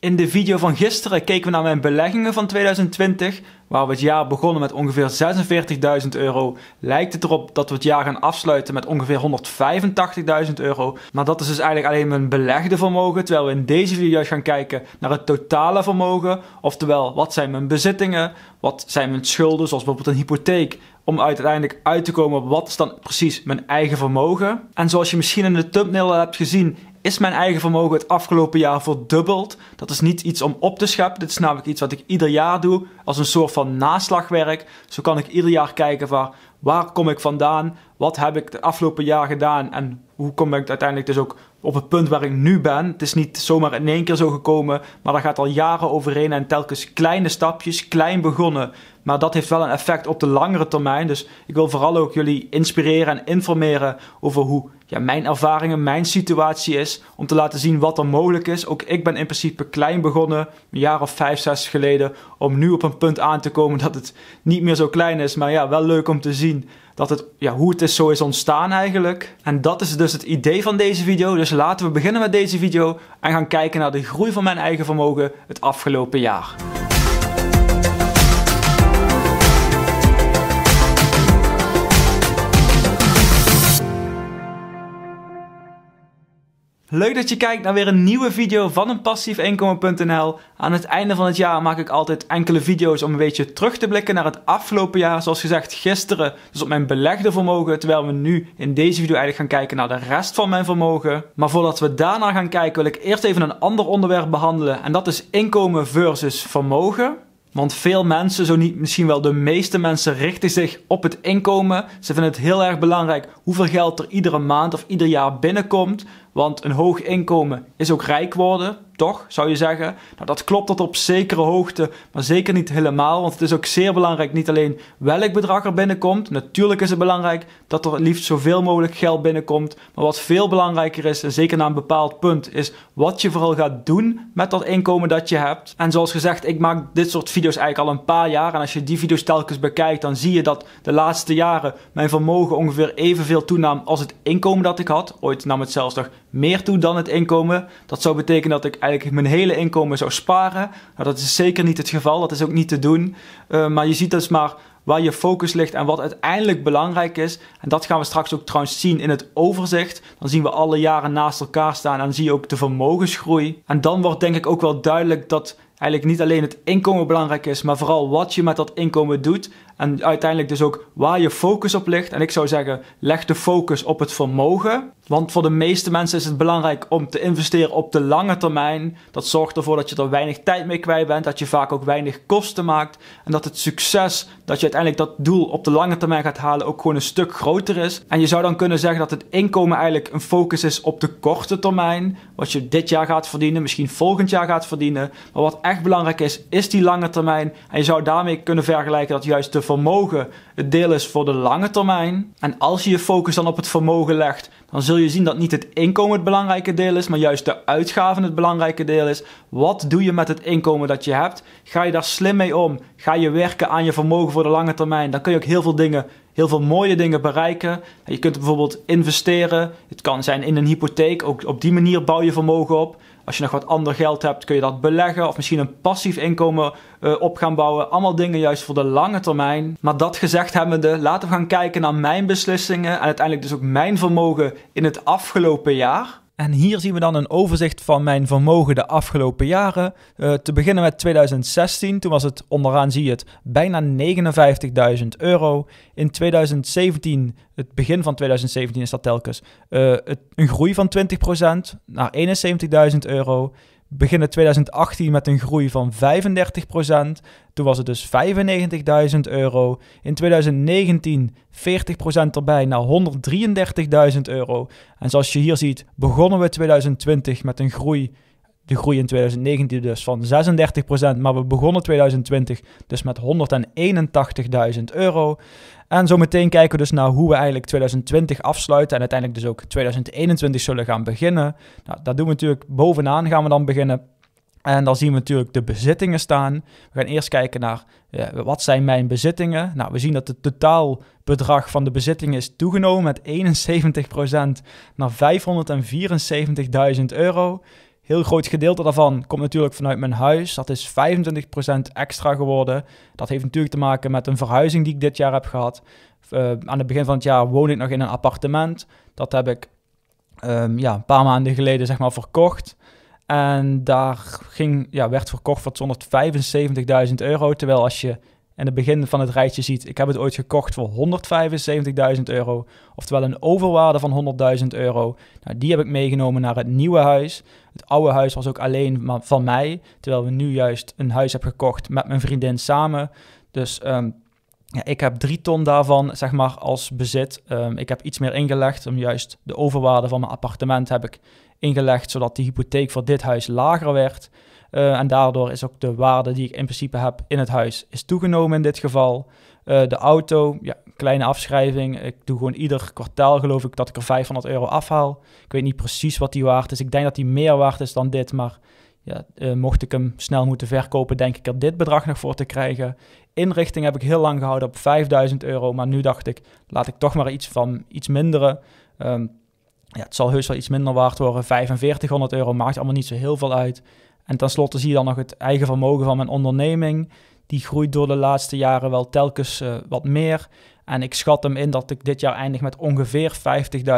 In de video van gisteren keken we naar mijn beleggingen van 2020, waar we het jaar begonnen met ongeveer 46.000 euro. Lijkt het erop dat we het jaar gaan afsluiten met ongeveer 185.000 euro. Maar dat is dus eigenlijk alleen mijn belegde vermogen, terwijl we in deze video gaan kijken naar het totale vermogen. Oftewel, wat zijn mijn bezittingen, wat zijn mijn schulden, zoals bijvoorbeeld een hypotheek om uiteindelijk uit te komen op wat is dan precies mijn eigen vermogen. En zoals je misschien in de thumbnail hebt gezien, is mijn eigen vermogen het afgelopen jaar verdubbeld. Dat is niet iets om op te scheppen. Dit is namelijk iets wat ik ieder jaar doe als een soort van naslagwerk. Zo kan ik ieder jaar kijken van waar kom ik vandaan, wat heb ik de afgelopen jaar gedaan en hoe kom ik uiteindelijk dus ook op het punt waar ik nu ben. Het is niet zomaar in één keer zo gekomen, maar daar gaat al jaren overheen en telkens kleine stapjes, klein begonnen. Maar dat heeft wel een effect op de langere termijn. Dus ik wil vooral ook jullie inspireren en informeren over hoe ja, mijn ervaringen, mijn situatie is. Om te laten zien wat er mogelijk is. Ook ik ben in principe klein begonnen, een jaar of vijf, zes geleden. Om nu op een punt aan te komen dat het niet meer zo klein is, maar ja, wel leuk om te zien dat het, ja, hoe het is zo is ontstaan eigenlijk. En dat is dus het idee van deze video. Dus laten we beginnen met deze video en gaan kijken naar de groei van mijn eigen vermogen het afgelopen jaar. Leuk dat je kijkt naar weer een nieuwe video van een Aan het einde van het jaar maak ik altijd enkele video's om een beetje terug te blikken naar het afgelopen jaar. Zoals gezegd gisteren, dus op mijn belegde vermogen. Terwijl we nu in deze video eigenlijk gaan kijken naar de rest van mijn vermogen. Maar voordat we daarna gaan kijken wil ik eerst even een ander onderwerp behandelen. En dat is inkomen versus vermogen. Want veel mensen, zo niet misschien wel de meeste mensen, richten zich op het inkomen. Ze vinden het heel erg belangrijk hoeveel geld er iedere maand of ieder jaar binnenkomt. Want een hoog inkomen is ook rijk worden. Toch, zou je zeggen? Nou, dat klopt tot op zekere hoogte, maar zeker niet helemaal. Want het is ook zeer belangrijk, niet alleen welk bedrag er binnenkomt. Natuurlijk is het belangrijk dat er liefst zoveel mogelijk geld binnenkomt. Maar wat veel belangrijker is, en zeker na een bepaald punt, is wat je vooral gaat doen met dat inkomen dat je hebt. En zoals gezegd, ik maak dit soort video's eigenlijk al een paar jaar. En als je die video's telkens bekijkt, dan zie je dat de laatste jaren mijn vermogen ongeveer evenveel toenam als het inkomen dat ik had. Ooit nam het zelfs nog meer toe dan het inkomen. Dat zou betekenen dat ik eigenlijk mijn hele inkomen zou sparen. Nou, dat is zeker niet het geval, dat is ook niet te doen. Eh, maar je ziet dus maar waar je focus ligt en wat uiteindelijk belangrijk is. En dat gaan we straks ook trouwens zien in het overzicht. Dan zien we alle jaren naast elkaar staan en dan zie je ook de vermogensgroei. En dan wordt denk ik ook wel duidelijk dat eigenlijk niet alleen het inkomen belangrijk is, maar vooral wat je met dat inkomen doet en uiteindelijk dus ook waar je focus op ligt. En ik zou zeggen, leg de focus op het vermogen. Want voor de meeste mensen is het belangrijk om te investeren op de lange termijn. Dat zorgt ervoor dat je er weinig tijd mee kwijt bent, dat je vaak ook weinig kosten maakt. En dat het succes dat je uiteindelijk dat doel op de lange termijn gaat halen ook gewoon een stuk groter is. En je zou dan kunnen zeggen dat het inkomen eigenlijk een focus is op de korte termijn. Wat je dit jaar gaat verdienen, misschien volgend jaar gaat verdienen. Maar wat echt belangrijk is, is die lange termijn. En je zou daarmee kunnen vergelijken dat juist de vermogen het deel is voor de lange termijn. En als je je focus dan op het vermogen legt, dan zul je zien dat niet het inkomen het belangrijke deel is, maar juist de uitgaven het belangrijke deel is. Wat doe je met het inkomen dat je hebt? Ga je daar slim mee om? Ga je werken aan je vermogen voor de lange termijn? Dan kun je ook heel veel dingen heel veel mooie dingen bereiken. Je kunt bijvoorbeeld investeren. Het kan zijn in een hypotheek. Ook op die manier bouw je vermogen op. Als je nog wat ander geld hebt, kun je dat beleggen. Of misschien een passief inkomen uh, op gaan bouwen. Allemaal dingen juist voor de lange termijn. Maar dat gezegd hebbende, laten we gaan kijken naar mijn beslissingen. En uiteindelijk dus ook mijn vermogen in het afgelopen jaar. En hier zien we dan een overzicht van mijn vermogen de afgelopen jaren. Eh, te beginnen met 2016, toen was het onderaan zie je het bijna 59.000 euro. In 2017, het begin van 2017 is dat telkens, eh, een groei van 20% naar 71.000 euro beginnen 2018 met een groei van 35%. Toen was het dus 95.000 euro. In 2019 40% erbij naar 133.000 euro. En zoals je hier ziet, begonnen we 2020 met een groei de groei in 2019 dus van 36%, maar we begonnen 2020 dus met 181.000 euro. En zo meteen kijken we dus naar hoe we eigenlijk 2020 afsluiten en uiteindelijk dus ook 2021 zullen gaan beginnen. Nou, doen we natuurlijk bovenaan gaan we dan beginnen. En dan zien we natuurlijk de bezittingen staan. We gaan eerst kijken naar wat zijn mijn bezittingen. Nou, we zien dat het totaalbedrag van de bezittingen is toegenomen met 71% naar 574.000 euro heel groot gedeelte daarvan komt natuurlijk vanuit mijn huis. Dat is 25% extra geworden. Dat heeft natuurlijk te maken met een verhuizing die ik dit jaar heb gehad. Eh, aan het begin van het jaar woonde ik nog in een appartement. Dat heb ik ehm, ja, een paar maanden geleden zeg maar, verkocht. En daar ging, ja, werd verkocht voor 275.000 euro. Terwijl als je en het begin van het rijtje ziet, ik heb het ooit gekocht voor 175.000 euro, oftewel een overwaarde van 100.000 euro. Nou, die heb ik meegenomen naar het nieuwe huis. Het oude huis was ook alleen van mij, terwijl we nu juist een huis hebben gekocht met mijn vriendin samen. Dus ehm, ja, ik heb drie ton daarvan, zeg maar, als bezit. Ehm, ik heb iets meer ingelegd, om juist de overwaarde van mijn appartement heb ik ingelegd, zodat de hypotheek voor dit huis lager werd. Eh, en daardoor is ook de waarde die ik in principe heb in het huis is toegenomen in dit geval. Eh, de auto, ja, kleine afschrijving. Ik doe gewoon ieder kwartaal geloof ik dat ik er 500 euro afhaal. Ik weet niet precies wat die waard is. Ik denk dat die meer waard is dan dit, maar ja, eh, mocht ik hem snel moeten verkopen, denk ik er dit bedrag nog voor te krijgen. Inrichting heb ik heel lang gehouden op 5000 euro, maar nu dacht ik, laat ik toch maar iets van iets minderen. Ehm, ja, het zal heus wel iets minder waard worden. 4500 euro maakt allemaal niet zo heel veel uit. En tenslotte zie je dan nog het eigen vermogen van mijn onderneming. Die groeit door de laatste jaren wel telkens eh, wat meer. En ik schat hem in dat ik dit jaar eindig met ongeveer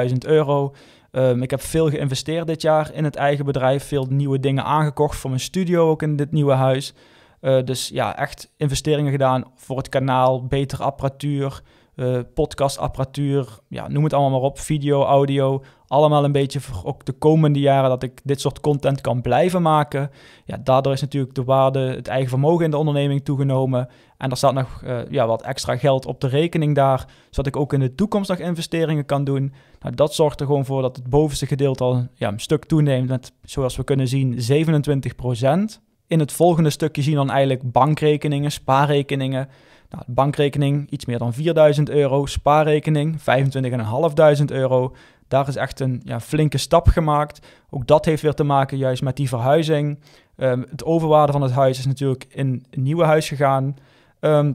50.000 euro. Ehm, ik heb veel geïnvesteerd dit jaar in het eigen bedrijf. Veel nieuwe dingen aangekocht voor mijn studio ook in dit nieuwe huis. Eh, dus ja, echt investeringen gedaan voor het kanaal, betere apparatuur, uh, podcastapparatuur, ja, noem het allemaal maar op, video, audio, allemaal een beetje voor ook de komende jaren dat ik dit soort content kan blijven maken. Ja, daardoor is natuurlijk de waarde, het eigen vermogen in de onderneming toegenomen. En er staat nog eh, ja, wat extra geld op de rekening daar, zodat ik ook in de toekomst nog investeringen kan doen. Nou, dat zorgt er gewoon voor dat het bovenste gedeelte al ja, een stuk toeneemt met, zoals we kunnen zien, 27%. In het volgende stukje zien dan eigenlijk bankrekeningen, spaarrekeningen. Nou, bankrekening iets meer dan 4000 euro, spaarrekening 25.500 euro. Daar is echt een ja, flinke stap gemaakt. Ook dat heeft weer te maken juist met die verhuizing. Ehm, het overwaarde van het huis is natuurlijk in een nieuwe huis gegaan. Ehm, maar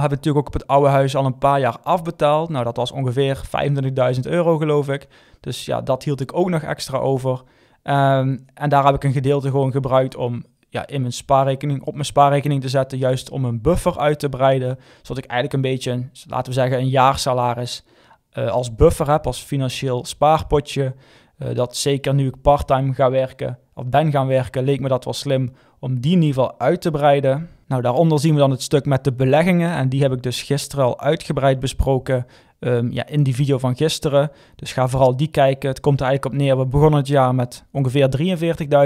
we hebben natuurlijk ook op het oude huis al een paar jaar afbetaald. Nou, dat was ongeveer 25.000 euro, geloof ik. Dus ja, dat hield ik ook nog extra over. Ehm, en daar heb ik een gedeelte gewoon gebruikt om ja, in mijn spaarrekening, op mijn spaarrekening te zetten. Juist om een buffer uit te breiden. Zodat ik eigenlijk een beetje, laten we zeggen, een jaarsalaris eh, als buffer heb, als financieel spaarpotje. Eh, dat zeker nu ik parttime ga werken of ben gaan werken, leek me dat wel slim om die in ieder geval uit te breiden. Nou, daaronder zien we dan het stuk met de beleggingen. En die heb ik dus gisteren al uitgebreid besproken Ehm, ja, in die video van gisteren. Dus ga vooral die kijken. Het komt er eigenlijk op neer. We begonnen het jaar met ongeveer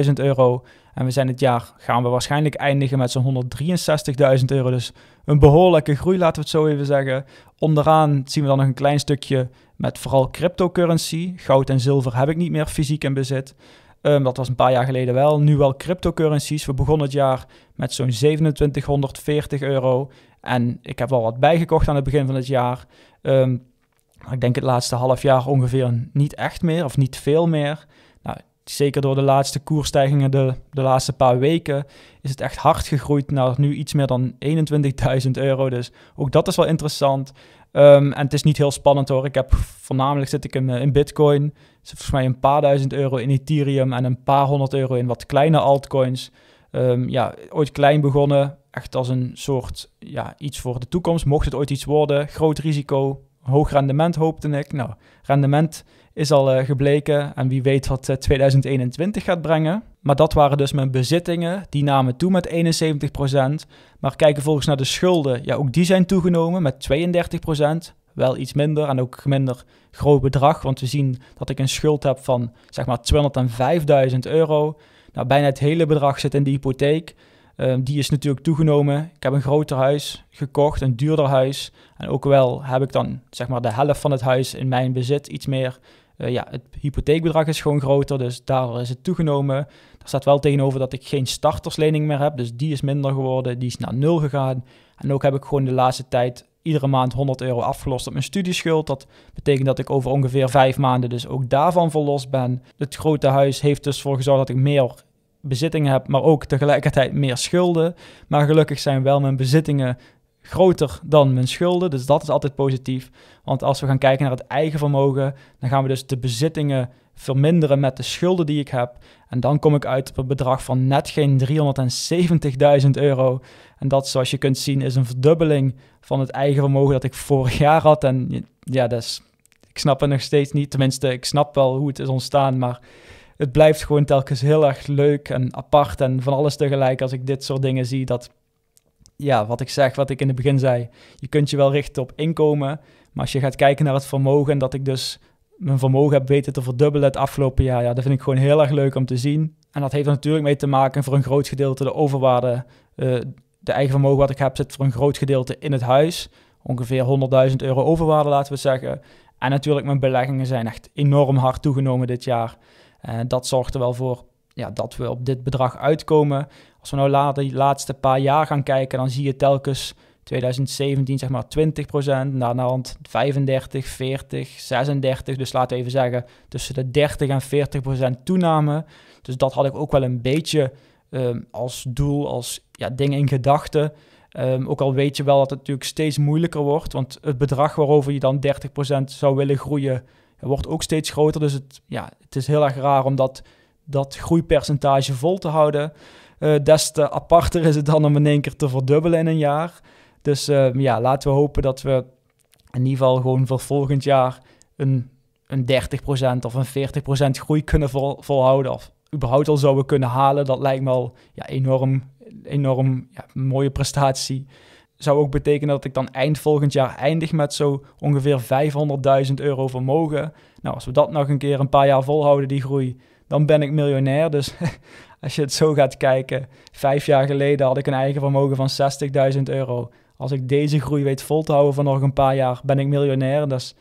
43.000 euro. En we zijn het jaar, gaan we waarschijnlijk eindigen met zo'n 163.000 euro. Dus een behoorlijke groei, laten we het zo even zeggen. Onderaan zien we dan nog een klein stukje met vooral cryptocurrency. Goud en zilver heb ik niet meer fysiek in bezit. Ehm, dat was een paar jaar geleden wel. Nu wel cryptocurrencies. We begonnen het jaar met zo'n 2740 euro. En ik heb wel wat bijgekocht aan het begin van het jaar. Ehm, maar ik denk het laatste half jaar ongeveer niet echt meer of niet veel meer. Nou, zeker door de laatste koerstijgingen de, de laatste paar weken is het echt hard gegroeid naar nu iets meer dan 21.000 euro. Dus ook dat is wel interessant. Ehm, en het is niet heel spannend hoor. Ik heb voornamelijk zit ik in, eh, in Bitcoin. volgens mij een paar duizend euro in Ethereum en een paar honderd euro in wat kleine altcoins. Ehm, ja, ooit klein begonnen. Echt als een soort ja, iets voor de toekomst. Mocht het ooit iets worden, groot risico, hoog rendement hoopte ik. Nou, rendement is al eh, gebleken. En wie weet wat 2021 eh, gaat brengen. Maar dat waren dus mijn bezittingen. Die namen toe met 71%. Maar kijken volgens naar de schulden. Ja, ook die zijn toegenomen met 32%. Wel iets minder en ook minder groot bedrag. Want we zien dat ik een schuld heb van zeg maar 205.000 euro. Nou, bijna het hele bedrag zit in de hypotheek. Ehm, die is natuurlijk toegenomen. Ik heb een groter huis gekocht, een duurder huis. En ook wel heb ik dan zeg maar de helft van het huis in mijn bezit, iets meer. Eh, ja, het hypotheekbedrag is gewoon groter, dus daar is het toegenomen. Daar staat wel tegenover dat ik geen starterslening meer heb, dus die is minder geworden, die is naar nul gegaan. En ook heb ik gewoon de laatste tijd iedere maand 100 euro afgelost op mijn studieschuld. Dat betekent dat ik over ongeveer vijf maanden dus ook daarvan verlost ben. Het grote huis heeft dus voor gezorgd dat ik meer bezittingen heb, maar ook tegelijkertijd meer schulden. Maar gelukkig zijn wel mijn bezittingen groter dan mijn schulden. Dus dat is altijd positief. Want als we gaan kijken naar het eigen vermogen, dan gaan we dus de bezittingen verminderen met de schulden die ik heb. En dan kom ik uit op een bedrag van net geen 370.000 euro. En dat, zoals je kunt zien, is een verdubbeling van het eigen vermogen dat ik vorig jaar had. En ja, dus ik snap het nog steeds niet. Tenminste, ik snap wel hoe het is ontstaan, maar het blijft gewoon telkens heel erg leuk en apart en van alles tegelijk als ik dit soort dingen zie. Dat ja, wat ik zeg, wat ik in het begin zei. Je kunt je wel richten op inkomen, maar als je gaat kijken naar het vermogen en dat ik dus mijn vermogen heb weten te verdubbelen het afgelopen jaar, ja, dat vind ik gewoon heel erg leuk om te zien. En dat heeft er natuurlijk mee te maken voor een groot gedeelte de overwaarde. Uh, de eigen vermogen wat ik heb zit voor een groot gedeelte in het huis. Ongeveer 100.000 euro overwaarde, laten we zeggen. En natuurlijk, mijn beleggingen zijn echt enorm hard toegenomen dit jaar. en eh, dat zorgt er wel voor ja, dat we op dit bedrag uitkomen. Als we nou de laatste paar jaar gaan kijken, dan zie je telkens 2017 zeg maar 20 procent, daarna rond 35, 40, 36. Dus laten we even zeggen tussen de 30 en 40 toename. Dus dat had ik ook wel een beetje ehm, als doel, als ja, ding in gedachten. Ehm, ook al weet je wel dat het natuurlijk steeds moeilijker wordt, want het bedrag waarover je dan 30% zou willen groeien, wordt ook steeds groter. Dus het, ja, het is heel erg raar omdat dat groeipercentage vol te houden, uh, des te aparter is het dan om in één keer te verdubbelen in een jaar. Dus ehm, ja, laten we hopen dat we in ieder geval gewoon voor volgend jaar een, een 30% of een 40% groei kunnen vol, volhouden. Of überhaupt al zouden kunnen halen. Dat lijkt me al ja, enorm, enorm ja, mooie prestatie. Zou ook betekenen dat ik dan eind volgend jaar eindig met zo ongeveer 500.000 euro vermogen. Nou, als we dat nog een keer een paar jaar volhouden, die groei, dan ben ik miljonair. Dus als je het zo gaat kijken, vijf jaar geleden had ik een eigen vermogen van 60.000 euro. Als ik deze groei weet vol te houden van nog een paar jaar, ben ik miljonair. Dus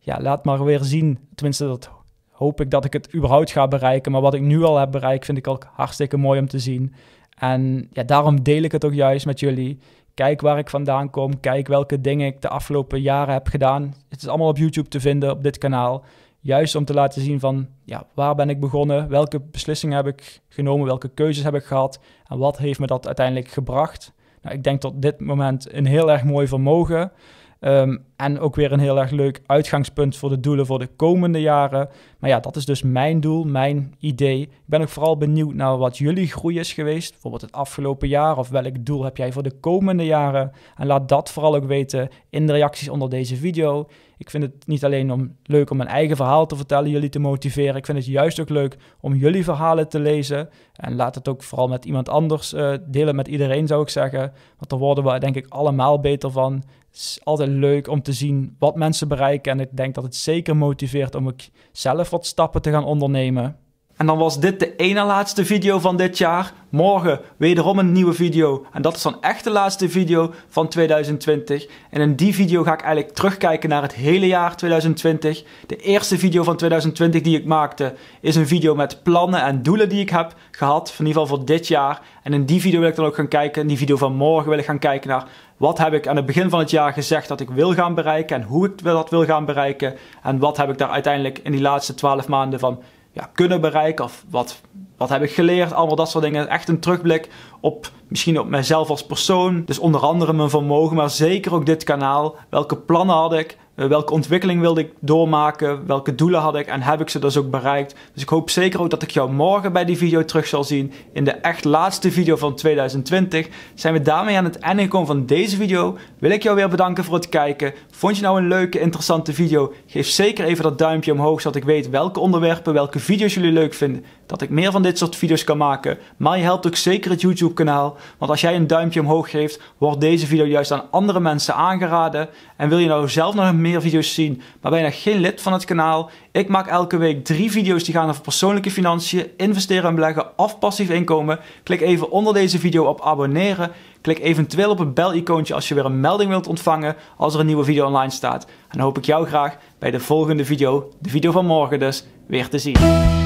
ja, laat maar weer zien. Tenminste, dat hoop ik dat ik het überhaupt ga bereiken. Maar wat ik nu al heb bereikt, vind ik ook hartstikke mooi om te zien. En ja, daarom deel ik het ook juist met jullie. Kijk waar ik vandaan kom. Kijk welke dingen ik de afgelopen jaren heb gedaan. Het is allemaal op YouTube te vinden, op dit kanaal. Juist om te laten zien van ja, waar ben ik begonnen, welke beslissingen heb ik genomen, welke keuzes heb ik gehad en wat heeft me dat uiteindelijk gebracht. Nou, ik denk tot dit moment een heel erg mooi vermogen ehm, en ook weer een heel erg leuk uitgangspunt voor de doelen voor de komende jaren. Maar ja, dat is dus mijn doel, mijn idee. Ik ben ook vooral benieuwd naar wat jullie groei is geweest. Bijvoorbeeld het afgelopen jaar of welk doel heb jij voor de komende jaren? En laat dat vooral ook weten in de reacties onder deze video. Ik vind het niet alleen om, leuk om mijn eigen verhaal te vertellen, jullie te motiveren. Ik vind het juist ook leuk om jullie verhalen te lezen. En laat het ook vooral met iemand anders eh, delen, met iedereen zou ik zeggen. Want daar worden we denk ik allemaal beter van. Het is altijd leuk om te zien wat mensen bereiken. En ik denk dat het zeker motiveert om ook zelf wat stappen te gaan ondernemen. En dan was dit de ene laatste video van dit jaar. Morgen wederom een nieuwe video. En dat is dan echt de laatste video van 2020. En in die video ga ik eigenlijk terugkijken naar het hele jaar 2020. De eerste video van 2020 die ik maakte is een video met plannen en doelen die ik heb gehad. In ieder geval voor dit jaar. En in die video wil ik dan ook gaan kijken. In die video van morgen wil ik gaan kijken naar wat heb ik aan het begin van het jaar gezegd dat ik wil gaan bereiken en hoe ik dat wil gaan bereiken? En wat heb ik daar uiteindelijk in die laatste 12 maanden van ja, kunnen bereiken? Of wat, wat heb ik geleerd? Allemaal dat soort dingen. Echt een terugblik op misschien op mezelf als persoon. Dus onder andere mijn vermogen, maar zeker ook dit kanaal. Welke plannen had ik? Eh, welke ontwikkeling wilde ik doormaken? Welke doelen had ik en heb ik ze dus ook bereikt? Dus ik hoop zeker ook dat ik jou morgen bij die video terug zal zien. In de echt laatste video van 2020 zijn we daarmee aan het einde gekomen van deze video. Wil ik jou weer bedanken voor het kijken. Vond je nou een leuke, interessante video? Geef zeker even dat duimpje omhoog zodat ik weet welke onderwerpen, welke video's jullie leuk vinden dat ik meer van dit soort video's kan maken. Maar je helpt ook zeker het YouTube kanaal, want als jij een duimpje omhoog geeft, wordt deze video juist aan andere mensen aangeraden. En wil je nou zelf nog meer video's zien, maar ben je nog geen lid van het kanaal? Ik maak elke week drie video's die gaan over persoonlijke financiën, investeren en beleggen of passief inkomen. Klik even onder deze video op abonneren. Klik eventueel op het bel-icoontje als je weer een melding wilt ontvangen als er een nieuwe video online staat. En dan hoop ik jou graag bij de volgende video, de video van morgen dus, weer te zien.